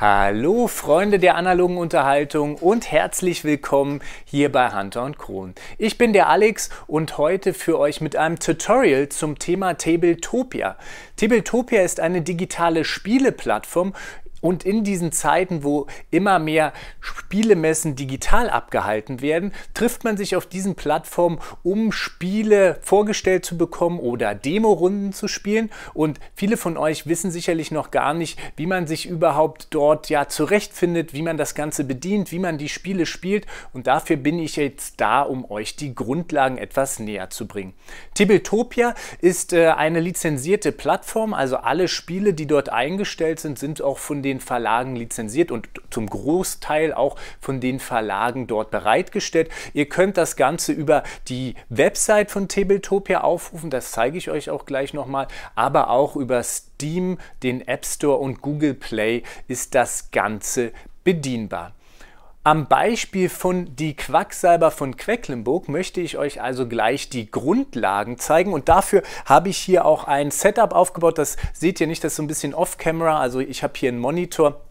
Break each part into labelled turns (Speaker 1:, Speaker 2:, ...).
Speaker 1: Hallo Freunde der analogen Unterhaltung und herzlich willkommen hier bei Hunter und Kron. Ich bin der Alex und heute für euch mit einem Tutorial zum Thema Tabletopia. Tabletopia ist eine digitale Spieleplattform, und in diesen Zeiten, wo immer mehr Spielemessen digital abgehalten werden, trifft man sich auf diesen Plattformen, um Spiele vorgestellt zu bekommen oder Demorunden zu spielen. Und viele von euch wissen sicherlich noch gar nicht, wie man sich überhaupt dort ja zurechtfindet, wie man das Ganze bedient, wie man die Spiele spielt. Und dafür bin ich jetzt da, um euch die Grundlagen etwas näher zu bringen. Tabletopia ist äh, eine lizenzierte Plattform, also alle Spiele, die dort eingestellt sind, sind auch von den den Verlagen lizenziert und zum Großteil auch von den Verlagen dort bereitgestellt. Ihr könnt das Ganze über die Website von Tabletopia aufrufen, das zeige ich euch auch gleich nochmal, aber auch über Steam, den App Store und Google Play ist das Ganze bedienbar. Am Beispiel von Die Quacksalber von Quecklenburg möchte ich euch also gleich die Grundlagen zeigen und dafür habe ich hier auch ein Setup aufgebaut. Das seht ihr nicht, das ist so ein bisschen off-camera. Also ich habe hier einen Monitor,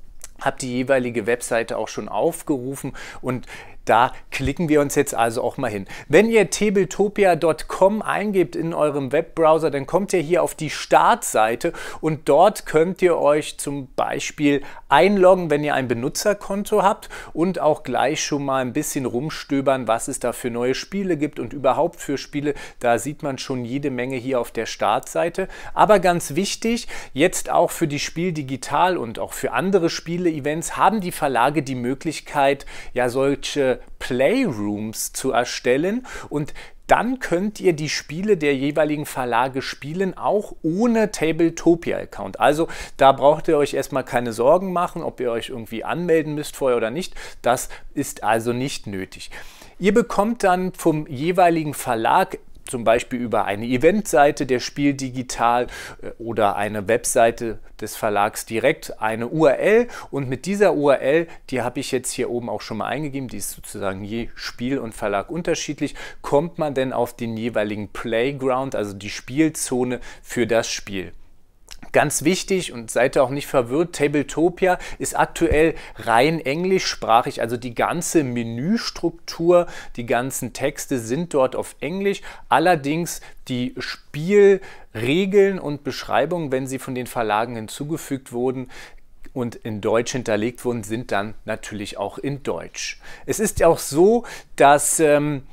Speaker 1: habe die jeweilige Webseite auch schon aufgerufen und da klicken wir uns jetzt also auch mal hin. Wenn ihr tabletopia.com eingebt in eurem Webbrowser, dann kommt ihr hier auf die Startseite und dort könnt ihr euch zum Beispiel einloggen, wenn ihr ein Benutzerkonto habt und auch gleich schon mal ein bisschen rumstöbern, was es da für neue Spiele gibt und überhaupt für Spiele. Da sieht man schon jede Menge hier auf der Startseite. Aber ganz wichtig, jetzt auch für die Spiel Digital und auch für andere Spiele-Events haben die Verlage die Möglichkeit, ja solche Playrooms zu erstellen und dann könnt ihr die Spiele der jeweiligen Verlage spielen, auch ohne Tabletopia-Account. Also da braucht ihr euch erstmal keine Sorgen machen, ob ihr euch irgendwie anmelden müsst vorher oder nicht. Das ist also nicht nötig. Ihr bekommt dann vom jeweiligen Verlag zum Beispiel über eine Eventseite der Spiel Digital äh, oder eine Webseite des Verlags direkt eine URL und mit dieser URL, die habe ich jetzt hier oben auch schon mal eingegeben, die ist sozusagen je Spiel und Verlag unterschiedlich, kommt man denn auf den jeweiligen Playground, also die Spielzone für das Spiel. Ganz wichtig und seid ihr auch nicht verwirrt, Tabletopia ist aktuell rein englischsprachig, also die ganze Menüstruktur, die ganzen Texte sind dort auf Englisch, allerdings die Spielregeln und Beschreibungen, wenn sie von den Verlagen hinzugefügt wurden, und in Deutsch hinterlegt wurden, sind dann natürlich auch in Deutsch. Es ist ja auch so, dass ähm,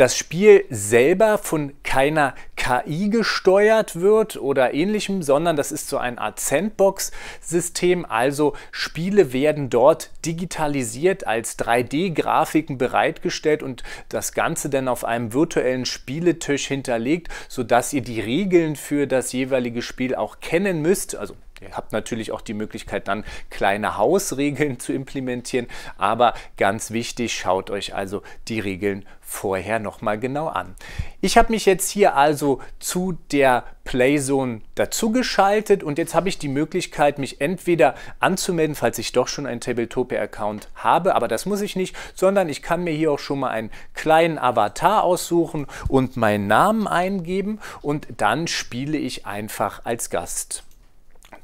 Speaker 1: das Spiel selber von keiner KI gesteuert wird oder ähnlichem, sondern das ist so eine Art Sandbox-System. Also Spiele werden dort digitalisiert als 3D-Grafiken bereitgestellt und das Ganze dann auf einem virtuellen Spieletisch hinterlegt, sodass ihr die Regeln für das jeweilige Spiel auch kennen müsst. Also Ihr habt natürlich auch die Möglichkeit, dann kleine Hausregeln zu implementieren, aber ganz wichtig, schaut euch also die Regeln vorher nochmal genau an. Ich habe mich jetzt hier also zu der Playzone dazugeschaltet und jetzt habe ich die Möglichkeit, mich entweder anzumelden, falls ich doch schon einen Tabletopia-Account habe, aber das muss ich nicht, sondern ich kann mir hier auch schon mal einen kleinen Avatar aussuchen und meinen Namen eingeben und dann spiele ich einfach als Gast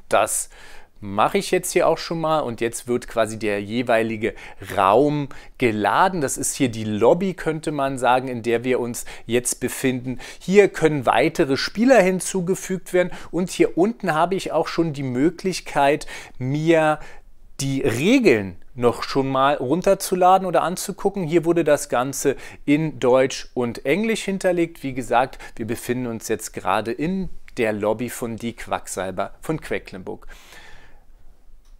Speaker 1: das mache ich jetzt hier auch schon mal und jetzt wird quasi der jeweilige Raum geladen. Das ist hier die Lobby, könnte man sagen, in der wir uns jetzt befinden. Hier können weitere Spieler hinzugefügt werden und hier unten habe ich auch schon die Möglichkeit, mir die Regeln noch schon mal runterzuladen oder anzugucken. Hier wurde das Ganze in Deutsch und Englisch hinterlegt. Wie gesagt, wir befinden uns jetzt gerade in der Lobby von Die Quacksalber von Quecklenburg.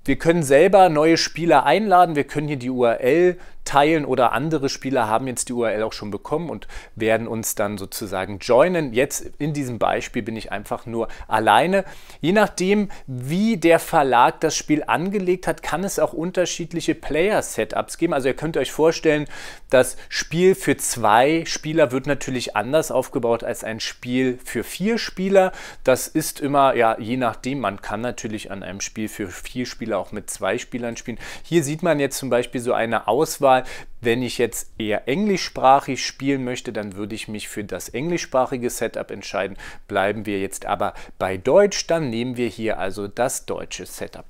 Speaker 1: Wir können selber neue Spieler einladen. Wir können hier die URL teilen oder andere Spieler haben jetzt die URL auch schon bekommen und werden uns dann sozusagen joinen. Jetzt in diesem Beispiel bin ich einfach nur alleine. Je nachdem, wie der Verlag das Spiel angelegt hat, kann es auch unterschiedliche Player-Setups geben. Also ihr könnt euch vorstellen, das Spiel für zwei Spieler wird natürlich anders aufgebaut als ein Spiel für vier Spieler. Das ist immer, ja, je nachdem, man kann natürlich an einem Spiel für vier Spieler auch mit zwei Spielern spielen. Hier sieht man jetzt zum Beispiel so eine Auswahl mal, wenn ich jetzt eher englischsprachig spielen möchte, dann würde ich mich für das englischsprachige Setup entscheiden. Bleiben wir jetzt aber bei Deutsch, dann nehmen wir hier also das deutsche Setup.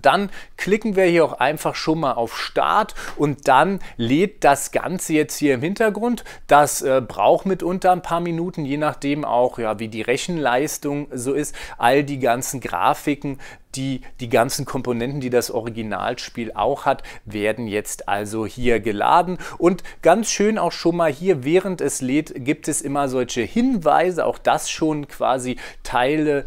Speaker 1: Dann klicken wir hier auch einfach schon mal auf Start und dann lädt das Ganze jetzt hier im Hintergrund. Das äh, braucht mitunter ein paar Minuten, je nachdem auch, ja, wie die Rechenleistung so ist. All die ganzen Grafiken die, die ganzen Komponenten, die das Originalspiel auch hat, werden jetzt also hier geladen. Und ganz schön auch schon mal hier, während es lädt, gibt es immer solche Hinweise, auch das schon quasi Teile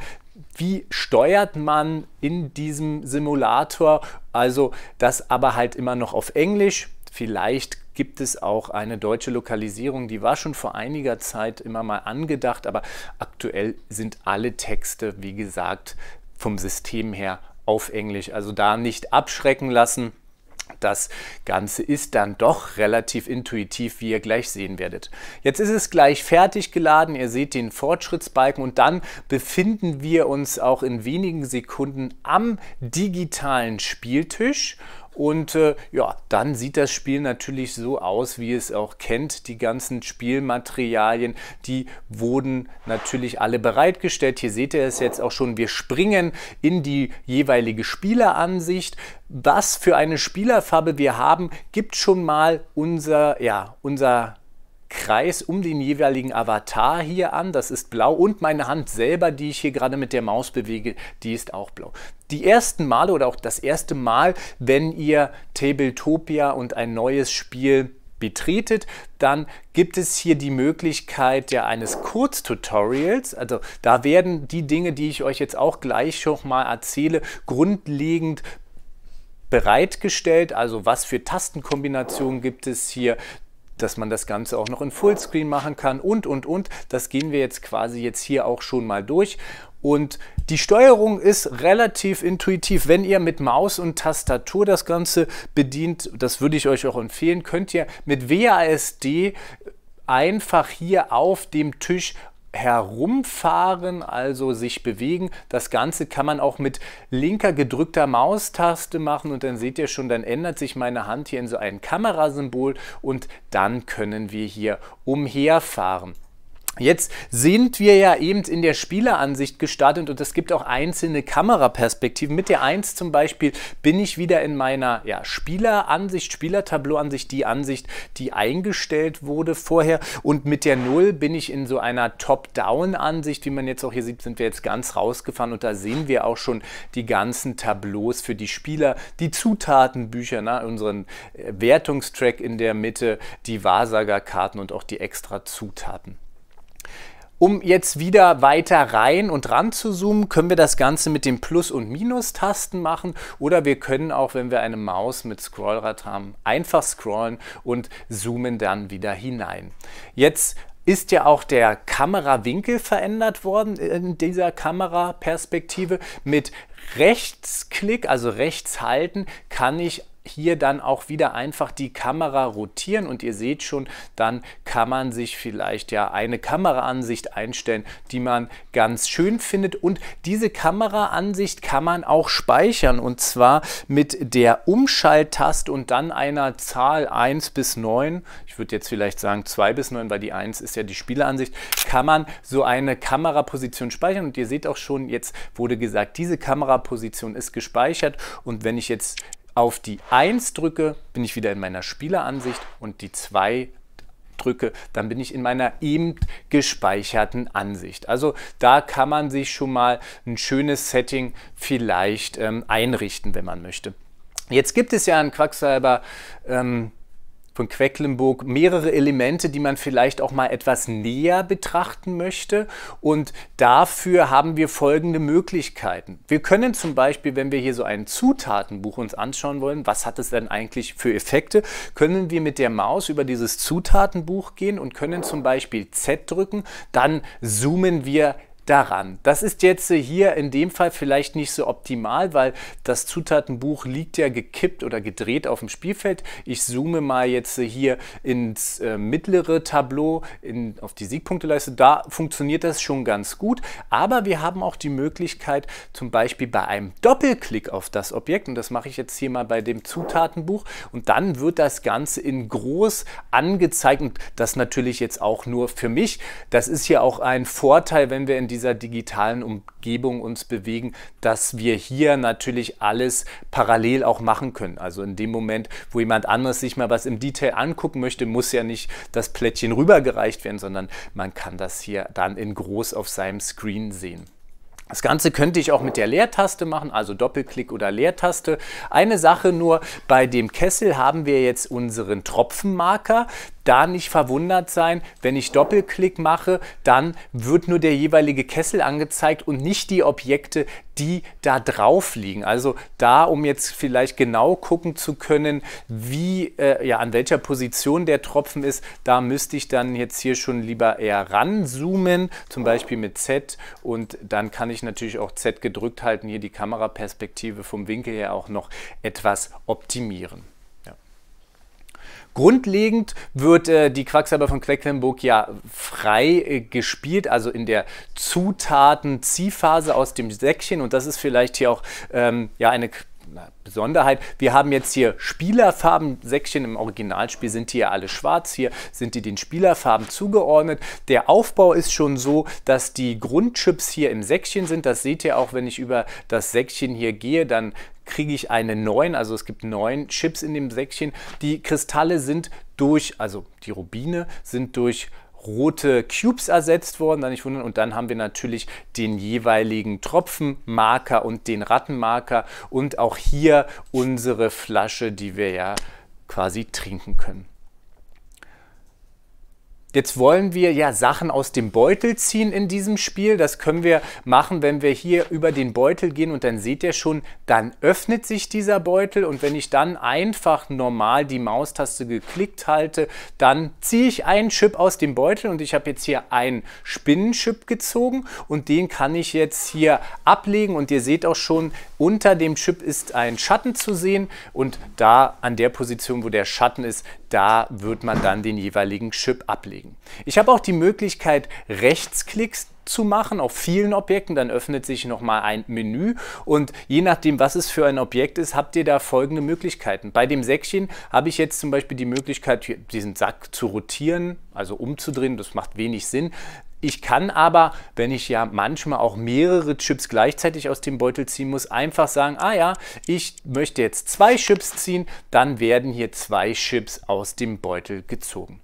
Speaker 1: wie steuert man in diesem Simulator? Also das aber halt immer noch auf Englisch. Vielleicht gibt es auch eine deutsche Lokalisierung, die war schon vor einiger Zeit immer mal angedacht, aber aktuell sind alle Texte, wie gesagt, vom System her auf Englisch. Also da nicht abschrecken lassen. Das Ganze ist dann doch relativ intuitiv, wie ihr gleich sehen werdet. Jetzt ist es gleich fertig geladen, ihr seht den Fortschrittsbalken und dann befinden wir uns auch in wenigen Sekunden am digitalen Spieltisch und äh, ja, dann sieht das Spiel natürlich so aus, wie es auch kennt. Die ganzen Spielmaterialien, die wurden natürlich alle bereitgestellt. Hier seht ihr es jetzt auch schon. Wir springen in die jeweilige Spieleransicht. Was für eine Spielerfarbe wir haben, gibt schon mal unser, ja, unser Kreis um den jeweiligen Avatar hier an, das ist blau und meine Hand selber, die ich hier gerade mit der Maus bewege, die ist auch blau. Die ersten Male oder auch das erste Mal, wenn ihr Tabletopia und ein neues Spiel betretet, dann gibt es hier die Möglichkeit ja eines Kurztutorials. Also da werden die Dinge, die ich euch jetzt auch gleich schon mal erzähle, grundlegend bereitgestellt. Also was für Tastenkombinationen gibt es hier? dass man das Ganze auch noch in Fullscreen machen kann und, und, und. Das gehen wir jetzt quasi jetzt hier auch schon mal durch. Und die Steuerung ist relativ intuitiv. Wenn ihr mit Maus und Tastatur das Ganze bedient, das würde ich euch auch empfehlen, könnt ihr mit WASD einfach hier auf dem Tisch herumfahren, also sich bewegen. Das Ganze kann man auch mit linker gedrückter Maustaste machen und dann seht ihr schon, dann ändert sich meine Hand hier in so ein Kamerasymbol und dann können wir hier umherfahren. Jetzt sind wir ja eben in der Spieleransicht gestartet und es gibt auch einzelne Kameraperspektiven. Mit der 1 zum Beispiel bin ich wieder in meiner ja, Spieleransicht, Spielertableauansicht, die Ansicht, die eingestellt wurde vorher. Und mit der 0 bin ich in so einer Top-Down-Ansicht. Wie man jetzt auch hier sieht, sind wir jetzt ganz rausgefahren und da sehen wir auch schon die ganzen Tableaus für die Spieler, die Zutatenbücher, na, ne, unseren äh, Wertungstrack in der Mitte, die Wahrsagerkarten und auch die extra Zutaten. Um jetzt wieder weiter rein und ran zu zoomen, können wir das Ganze mit den Plus- und Minus-Tasten machen oder wir können auch, wenn wir eine Maus mit Scrollrad haben, einfach scrollen und zoomen dann wieder hinein. Jetzt ist ja auch der Kamerawinkel verändert worden in dieser Kameraperspektive. Mit Rechtsklick, also rechts halten, kann ich hier dann auch wieder einfach die Kamera rotieren und ihr seht schon, dann kann man sich vielleicht ja eine Kameraansicht einstellen, die man ganz schön findet und diese Kameraansicht kann man auch speichern und zwar mit der Umschalttaste und dann einer Zahl 1 bis 9, ich würde jetzt vielleicht sagen 2 bis 9, weil die 1 ist ja die Spieleansicht, kann man so eine Kameraposition speichern und ihr seht auch schon, jetzt wurde gesagt, diese Kameraposition ist gespeichert und wenn ich jetzt auf die 1 drücke, bin ich wieder in meiner Spieleransicht und die 2 drücke, dann bin ich in meiner eben gespeicherten Ansicht. Also da kann man sich schon mal ein schönes Setting vielleicht ähm, einrichten, wenn man möchte. Jetzt gibt es ja einen Quacksalber ähm, von Quecklenburg mehrere Elemente, die man vielleicht auch mal etwas näher betrachten möchte. Und dafür haben wir folgende Möglichkeiten. Wir können zum Beispiel, wenn wir hier so ein Zutatenbuch uns anschauen wollen, was hat es denn eigentlich für Effekte, können wir mit der Maus über dieses Zutatenbuch gehen und können zum Beispiel Z drücken. Dann zoomen wir daran. Das ist jetzt äh, hier in dem Fall vielleicht nicht so optimal, weil das Zutatenbuch liegt ja gekippt oder gedreht auf dem Spielfeld. Ich zoome mal jetzt äh, hier ins äh, mittlere Tableau, in, auf die Siegpunkteleiste. Da funktioniert das schon ganz gut, aber wir haben auch die Möglichkeit, zum Beispiel bei einem Doppelklick auf das Objekt, und das mache ich jetzt hier mal bei dem Zutatenbuch, und dann wird das Ganze in groß angezeigt und das natürlich jetzt auch nur für mich. Das ist ja auch ein Vorteil, wenn wir in die dieser digitalen Umgebung uns bewegen, dass wir hier natürlich alles parallel auch machen können. Also in dem Moment, wo jemand anderes sich mal was im Detail angucken möchte, muss ja nicht das Plättchen rübergereicht werden, sondern man kann das hier dann in groß auf seinem Screen sehen. Das Ganze könnte ich auch mit der Leertaste machen, also Doppelklick oder Leertaste. Eine Sache nur, bei dem Kessel haben wir jetzt unseren Tropfenmarker da nicht verwundert sein, wenn ich Doppelklick mache, dann wird nur der jeweilige Kessel angezeigt und nicht die Objekte, die da drauf liegen. Also da, um jetzt vielleicht genau gucken zu können, wie, äh, ja, an welcher Position der Tropfen ist, da müsste ich dann jetzt hier schon lieber eher ranzoomen, zum Beispiel mit Z und dann kann ich natürlich auch Z gedrückt halten, hier die Kameraperspektive vom Winkel her auch noch etwas optimieren. Grundlegend wird äh, die Quacksalber von Quecklenburg ja frei äh, gespielt, also in der Zutaten-Ziehphase aus dem Säckchen. Und das ist vielleicht hier auch ähm, ja, eine Besonderheit. Wir haben jetzt hier Spielerfarben. Säckchen im Originalspiel sind hier alle schwarz. Hier sind die den Spielerfarben zugeordnet. Der Aufbau ist schon so, dass die Grundchips hier im Säckchen sind. Das seht ihr auch, wenn ich über das Säckchen hier gehe. Dann kriege ich eine 9, also es gibt 9 Chips in dem Säckchen. Die Kristalle sind durch, also die Rubine sind durch rote Cubes ersetzt worden, dann nicht wundern. Und dann haben wir natürlich den jeweiligen Tropfenmarker und den Rattenmarker und auch hier unsere Flasche, die wir ja quasi trinken können. Jetzt wollen wir ja Sachen aus dem Beutel ziehen in diesem Spiel. Das können wir machen, wenn wir hier über den Beutel gehen und dann seht ihr schon, dann öffnet sich dieser Beutel und wenn ich dann einfach normal die Maustaste geklickt halte, dann ziehe ich einen Chip aus dem Beutel und ich habe jetzt hier einen Spinnenchip gezogen und den kann ich jetzt hier ablegen und ihr seht auch schon, unter dem Chip ist ein Schatten zu sehen und da an der Position, wo der Schatten ist, da wird man dann den jeweiligen Chip ablegen bewegen. Ich habe auch die Möglichkeit, Rechtsklicks zu machen auf vielen Objekten, dann öffnet sich nochmal ein Menü und je nachdem, was es für ein Objekt ist, habt ihr da folgende Möglichkeiten. Bei dem Säckchen habe ich jetzt zum Beispiel die Möglichkeit, diesen Sack zu rotieren, also umzudrehen, das macht wenig Sinn. Ich kann aber, wenn ich ja manchmal auch mehrere Chips gleichzeitig aus dem Beutel ziehen muss, einfach sagen, ah ja, ich möchte jetzt zwei Chips ziehen, dann werden hier zwei Chips aus dem Beutel gezogen.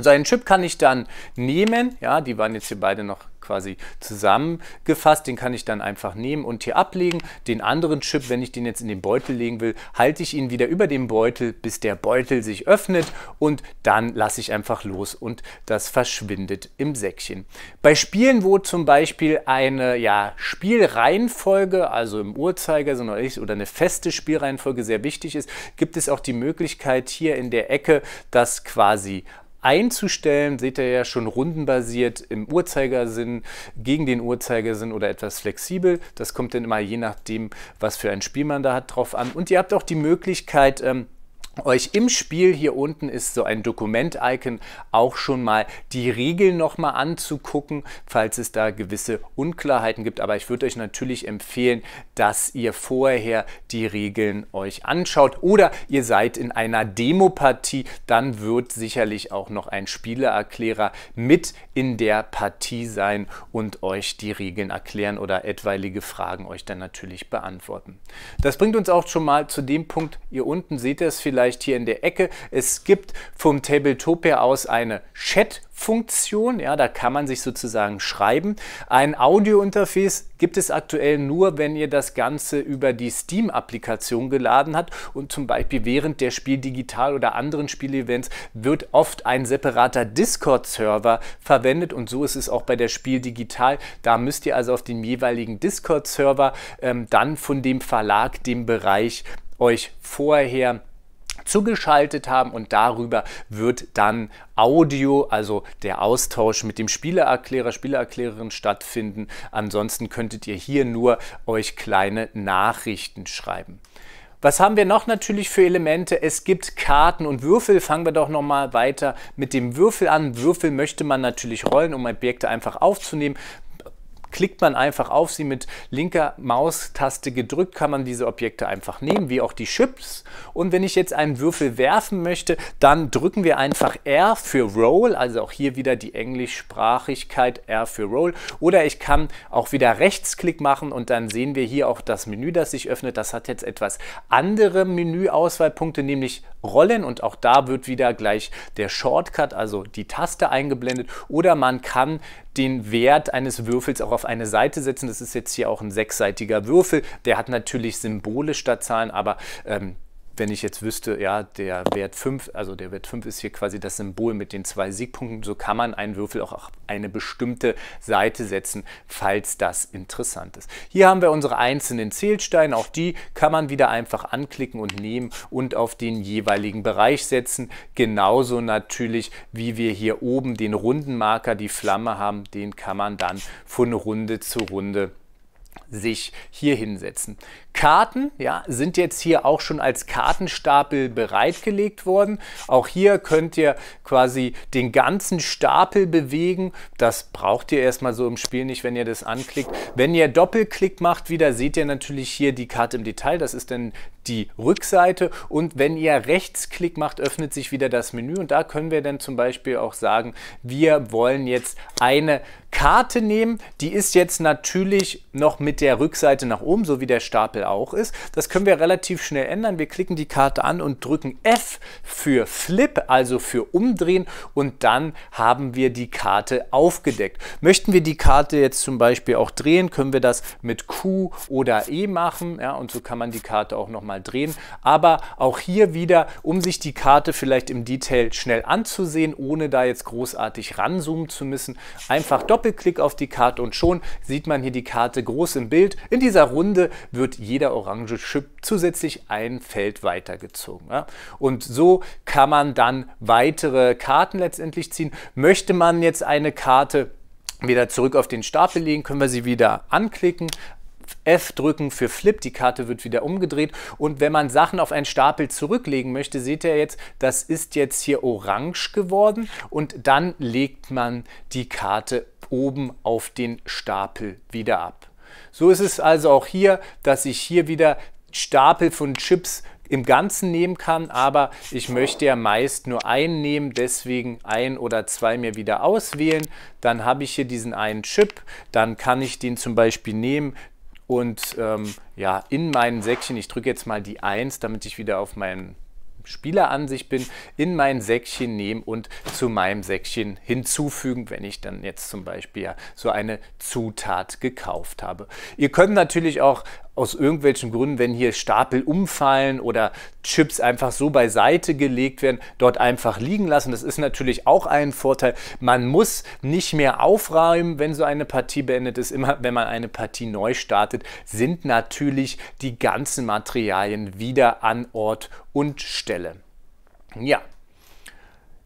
Speaker 1: So einen Chip kann ich dann nehmen, ja, die waren jetzt hier beide noch quasi zusammengefasst. Den kann ich dann einfach nehmen und hier ablegen. Den anderen Chip, wenn ich den jetzt in den Beutel legen will, halte ich ihn wieder über dem Beutel, bis der Beutel sich öffnet und dann lasse ich einfach los und das verschwindet im Säckchen. Bei Spielen, wo zum Beispiel eine ja, Spielreihenfolge, also im Uhrzeigersinn oder eine feste Spielreihenfolge sehr wichtig ist, gibt es auch die Möglichkeit hier in der Ecke, das quasi einzustellen, seht ihr ja schon rundenbasiert im Uhrzeigersinn, gegen den Uhrzeigersinn oder etwas flexibel. Das kommt dann immer je nachdem, was für ein Spiel man da hat, drauf an. Und ihr habt auch die Möglichkeit, ähm, euch im Spiel hier unten ist so ein Dokument-Icon auch schon mal die Regeln nochmal anzugucken, falls es da gewisse Unklarheiten gibt. Aber ich würde euch natürlich empfehlen, dass ihr vorher die Regeln euch anschaut oder ihr seid in einer Demo-Partie, dann wird sicherlich auch noch ein Spielererklärer mit in der Partie sein und euch die Regeln erklären oder etwaige Fragen euch dann natürlich beantworten. Das bringt uns auch schon mal zu dem Punkt, ihr unten seht ihr es vielleicht, vielleicht hier in der Ecke. Es gibt vom Tabletopia aus eine Chat Funktion, ja, da kann man sich sozusagen schreiben. Ein Audio-Interface gibt es aktuell nur, wenn ihr das Ganze über die Steam-Applikation geladen habt und zum Beispiel während der Spiel digital oder anderen Spielevents wird oft ein separater Discord-Server verwendet und so ist es auch bei der Spiel digital. Da müsst ihr also auf dem jeweiligen Discord-Server ähm, dann von dem Verlag, dem Bereich euch vorher zugeschaltet haben und darüber wird dann Audio, also der Austausch mit dem Spielererklärer, Spielererklärerin stattfinden. Ansonsten könntet ihr hier nur euch kleine Nachrichten schreiben. Was haben wir noch natürlich für Elemente? Es gibt Karten und Würfel. Fangen wir doch nochmal weiter mit dem Würfel an. Würfel möchte man natürlich rollen, um Objekte einfach aufzunehmen. Klickt man einfach auf sie mit linker Maustaste gedrückt, kann man diese Objekte einfach nehmen, wie auch die Chips. Und wenn ich jetzt einen Würfel werfen möchte, dann drücken wir einfach R für Roll, also auch hier wieder die Englischsprachigkeit R für Roll. Oder ich kann auch wieder Rechtsklick machen und dann sehen wir hier auch das Menü, das sich öffnet. Das hat jetzt etwas andere Menüauswahlpunkte, nämlich Rollen und auch da wird wieder gleich der Shortcut, also die Taste eingeblendet. Oder man kann den Wert eines Würfels auch auf eine Seite setzen. Das ist jetzt hier auch ein sechsseitiger Würfel. Der hat natürlich symbolisch statt Zahlen, aber ähm, wenn ich jetzt wüsste, ja, der Wert 5, also der Wert 5 ist hier quasi das Symbol mit den zwei Siegpunkten, so kann man einen Würfel auch auf eine bestimmte Seite setzen, falls das interessant ist. Hier haben wir unsere einzelnen Zählsteine, auch die kann man wieder einfach anklicken und nehmen und auf den jeweiligen Bereich setzen. Genauso natürlich, wie wir hier oben den runden Marker, die Flamme haben, den kann man dann von Runde zu Runde sich hier hinsetzen. Karten ja, sind jetzt hier auch schon als Kartenstapel bereitgelegt worden. Auch hier könnt ihr quasi den ganzen Stapel bewegen. Das braucht ihr erstmal so im Spiel nicht, wenn ihr das anklickt. Wenn ihr Doppelklick macht, wieder seht ihr natürlich hier die Karte im Detail. Das ist dann die Rückseite und wenn ihr Rechtsklick macht, öffnet sich wieder das Menü und da können wir dann zum Beispiel auch sagen, wir wollen jetzt eine Karte nehmen, die ist jetzt natürlich noch mit der Rückseite nach oben, so wie der Stapel auch ist. Das können wir relativ schnell ändern. Wir klicken die Karte an und drücken F für Flip, also für umdrehen und dann haben wir die Karte aufgedeckt. Möchten wir die Karte jetzt zum Beispiel auch drehen, können wir das mit Q oder E machen ja, und so kann man die Karte auch nochmal nochmal drehen. Aber auch hier wieder, um sich die Karte vielleicht im Detail schnell anzusehen, ohne da jetzt großartig ranzoomen zu müssen, einfach Doppelklick auf die Karte und schon sieht man hier die Karte groß im Bild. In dieser Runde wird jeder orange Chip zusätzlich ein Feld weitergezogen. Ja? Und so kann man dann weitere Karten letztendlich ziehen. Möchte man jetzt eine Karte wieder zurück auf den Stapel legen, können wir sie wieder anklicken, F drücken für Flip, die Karte wird wieder umgedreht und wenn man Sachen auf einen Stapel zurücklegen möchte, seht ihr jetzt, das ist jetzt hier orange geworden und dann legt man die Karte oben auf den Stapel wieder ab. So ist es also auch hier, dass ich hier wieder Stapel von Chips im Ganzen nehmen kann, aber ich möchte ja meist nur einen nehmen, deswegen ein oder zwei mir wieder auswählen. Dann habe ich hier diesen einen Chip, dann kann ich den zum Beispiel nehmen, und ähm, ja, in meinen Säckchen, ich drücke jetzt mal die 1, damit ich wieder auf meinen Spieler an sich bin, in mein Säckchen nehmen und zu meinem Säckchen hinzufügen, wenn ich dann jetzt zum Beispiel ja so eine Zutat gekauft habe. Ihr könnt natürlich auch aus irgendwelchen Gründen, wenn hier Stapel umfallen oder Chips einfach so beiseite gelegt werden, dort einfach liegen lassen. Das ist natürlich auch ein Vorteil. Man muss nicht mehr aufräumen, wenn so eine Partie beendet ist. Immer wenn man eine Partie neu startet, sind natürlich die ganzen Materialien wieder an Ort und Stelle. Ja.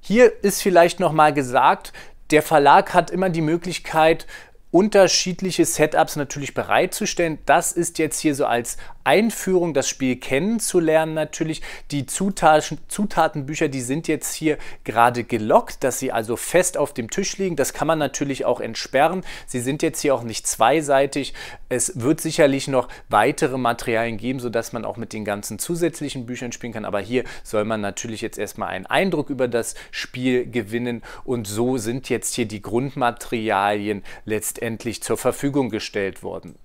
Speaker 1: Hier ist vielleicht nochmal gesagt, der Verlag hat immer die Möglichkeit, unterschiedliche Setups natürlich bereitzustellen. Das ist jetzt hier so als Einführung, das Spiel kennenzulernen natürlich. Die Zutatenbücher, die sind jetzt hier gerade gelockt, dass sie also fest auf dem Tisch liegen. Das kann man natürlich auch entsperren. Sie sind jetzt hier auch nicht zweiseitig. Es wird sicherlich noch weitere Materialien geben, sodass man auch mit den ganzen zusätzlichen Büchern spielen kann. Aber hier soll man natürlich jetzt erstmal einen Eindruck über das Spiel gewinnen. Und so sind jetzt hier die Grundmaterialien letztendlich letztendlich zur Verfügung gestellt worden.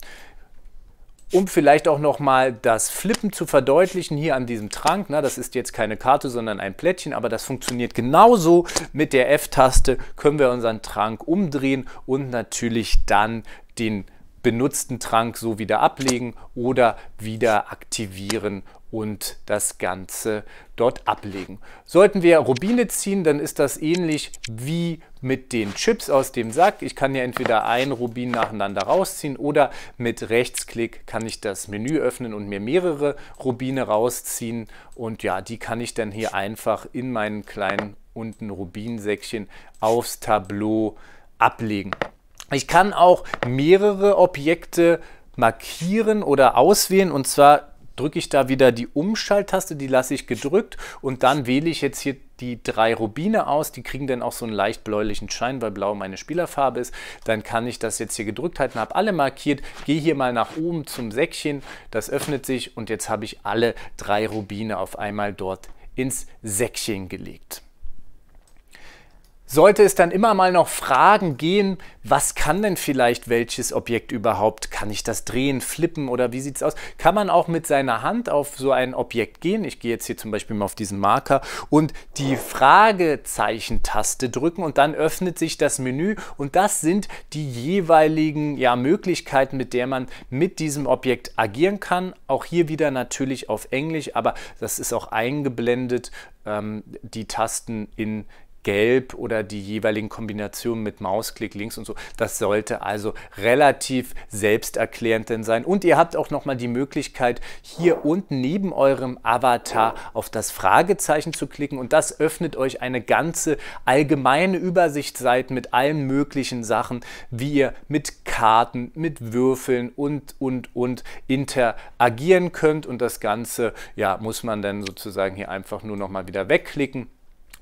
Speaker 1: Um vielleicht auch nochmal das Flippen zu verdeutlichen hier an diesem Trank, na, das ist jetzt keine Karte, sondern ein Plättchen, aber das funktioniert genauso. Mit der F-Taste können wir unseren Trank umdrehen und natürlich dann den benutzten Trank so wieder ablegen oder wieder aktivieren und das Ganze dort ablegen. Sollten wir Rubine ziehen, dann ist das ähnlich wie mit den Chips aus dem Sack. Ich kann ja entweder ein Rubin nacheinander rausziehen oder mit Rechtsklick kann ich das Menü öffnen und mir mehrere Rubine rausziehen. Und ja, die kann ich dann hier einfach in meinen kleinen unten Rubinsäckchen aufs Tableau ablegen. Ich kann auch mehrere Objekte markieren oder auswählen und zwar drücke ich da wieder die Umschalttaste, die lasse ich gedrückt und dann wähle ich jetzt hier die drei Rubine aus, die kriegen dann auch so einen leicht bläulichen Schein, weil blau meine Spielerfarbe ist. Dann kann ich das jetzt hier gedrückt halten, habe alle markiert, gehe hier mal nach oben zum Säckchen, das öffnet sich und jetzt habe ich alle drei Rubine auf einmal dort ins Säckchen gelegt sollte es dann immer mal noch Fragen gehen, was kann denn vielleicht welches Objekt überhaupt? Kann ich das drehen, flippen oder wie sieht es aus? Kann man auch mit seiner Hand auf so ein Objekt gehen? Ich gehe jetzt hier zum Beispiel mal auf diesen Marker und die Fragezeichentaste drücken und dann öffnet sich das Menü und das sind die jeweiligen ja, Möglichkeiten, mit der man mit diesem Objekt agieren kann. Auch hier wieder natürlich auf Englisch, aber das ist auch eingeblendet, ähm, die Tasten in Englisch. Gelb oder die jeweiligen Kombinationen mit Mausklick links und so. Das sollte also relativ selbsterklärend denn sein. Und ihr habt auch nochmal die Möglichkeit, hier unten neben eurem Avatar auf das Fragezeichen zu klicken und das öffnet euch eine ganze allgemeine Übersichtsseite mit allen möglichen Sachen, wie ihr mit Karten, mit Würfeln und, und, und interagieren könnt. Und das Ganze, ja, muss man dann sozusagen hier einfach nur nochmal wieder wegklicken.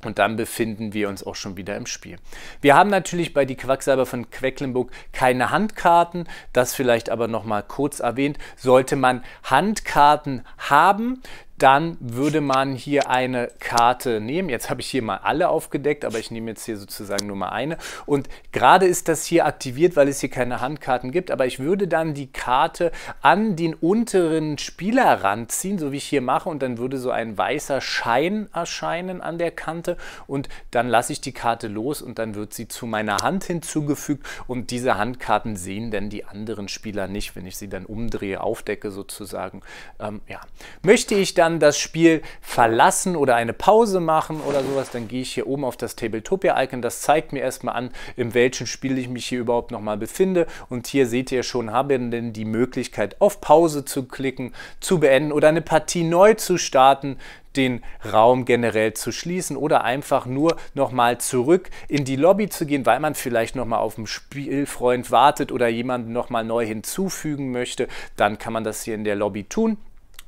Speaker 1: Und dann befinden wir uns auch schon wieder im Spiel. Wir haben natürlich bei die Quacksalber von Quecklenburg keine Handkarten. Das vielleicht aber nochmal kurz erwähnt. Sollte man Handkarten haben, dann würde man hier eine Karte nehmen. Jetzt habe ich hier mal alle aufgedeckt, aber ich nehme jetzt hier sozusagen nur mal eine. Und gerade ist das hier aktiviert, weil es hier keine Handkarten gibt, aber ich würde dann die Karte an den unteren Spielerrand ziehen, so wie ich hier mache, und dann würde so ein weißer Schein erscheinen an der Kante und dann lasse ich die Karte los und dann wird sie zu meiner Hand hinzugefügt und diese Handkarten sehen dann die anderen Spieler nicht, wenn ich sie dann umdrehe, aufdecke sozusagen. Ähm, ja. Möchte ich dann dann das Spiel verlassen oder eine Pause machen oder sowas, dann gehe ich hier oben auf das Tabletopia-Icon. Das zeigt mir erstmal an, in welchem Spiel ich mich hier überhaupt nochmal befinde. Und hier seht ihr schon, habe ich denn die Möglichkeit, auf Pause zu klicken, zu beenden oder eine Partie neu zu starten den Raum generell zu schließen oder einfach nur nochmal zurück in die Lobby zu gehen, weil man vielleicht nochmal auf einen Spielfreund wartet oder jemanden nochmal neu hinzufügen möchte, dann kann man das hier in der Lobby tun.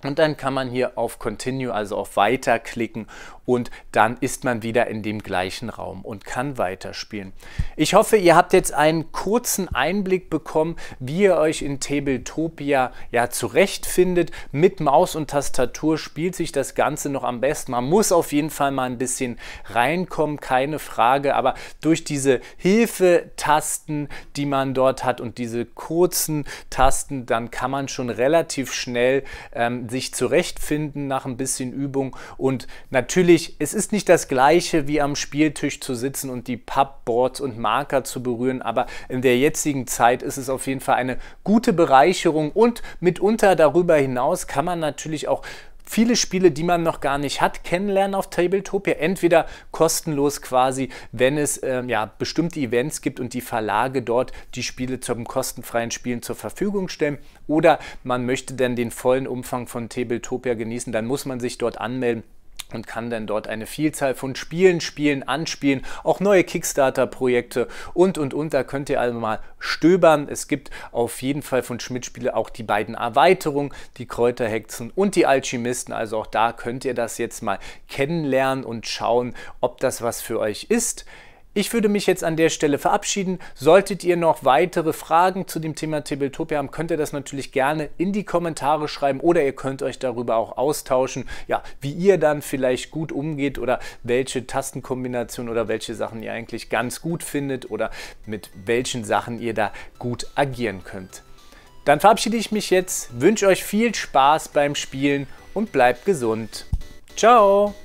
Speaker 1: Und dann kann man hier auf Continue, also auf Weiter klicken und dann ist man wieder in dem gleichen Raum und kann weiterspielen. Ich hoffe, ihr habt jetzt einen kurzen Einblick bekommen, wie ihr euch in Tabletopia ja zurechtfindet. Mit Maus und Tastatur spielt sich das Ganze noch am besten. Man muss auf jeden Fall mal ein bisschen reinkommen, keine Frage, aber durch diese Hilfetasten, die man dort hat und diese kurzen Tasten, dann kann man schon relativ schnell ähm, sich zurechtfinden nach ein bisschen Übung. Und natürlich, es ist nicht das gleiche wie am Spieltisch zu sitzen und die Pappboards und Marker zu berühren, aber in der jetzigen Zeit ist es auf jeden Fall eine gute Bereicherung und mitunter darüber hinaus kann man natürlich auch viele Spiele, die man noch gar nicht hat, kennenlernen auf Tabletopia. Entweder kostenlos quasi, wenn es ähm, ja, bestimmte Events gibt und die Verlage dort die Spiele zum kostenfreien Spielen zur Verfügung stellen. Oder man möchte dann den vollen Umfang von Tabletopia genießen, dann muss man sich dort anmelden und kann dann dort eine Vielzahl von Spielen spielen, anspielen, auch neue Kickstarter-Projekte und und und. Da könnt ihr also mal stöbern. Es gibt auf jeden Fall von Schmidt-Spiele auch die beiden Erweiterungen, die Kräuterhexen und die Alchemisten. Also auch da könnt ihr das jetzt mal kennenlernen und schauen, ob das was für euch ist. Ich würde mich jetzt an der Stelle verabschieden. Solltet ihr noch weitere Fragen zu dem Thema Tabletopia haben, könnt ihr das natürlich gerne in die Kommentare schreiben oder ihr könnt euch darüber auch austauschen, ja, wie ihr dann vielleicht gut umgeht oder welche Tastenkombination oder welche Sachen ihr eigentlich ganz gut findet oder mit welchen Sachen ihr da gut agieren könnt. Dann verabschiede ich mich jetzt, wünsche euch viel Spaß beim Spielen und bleibt gesund. Ciao!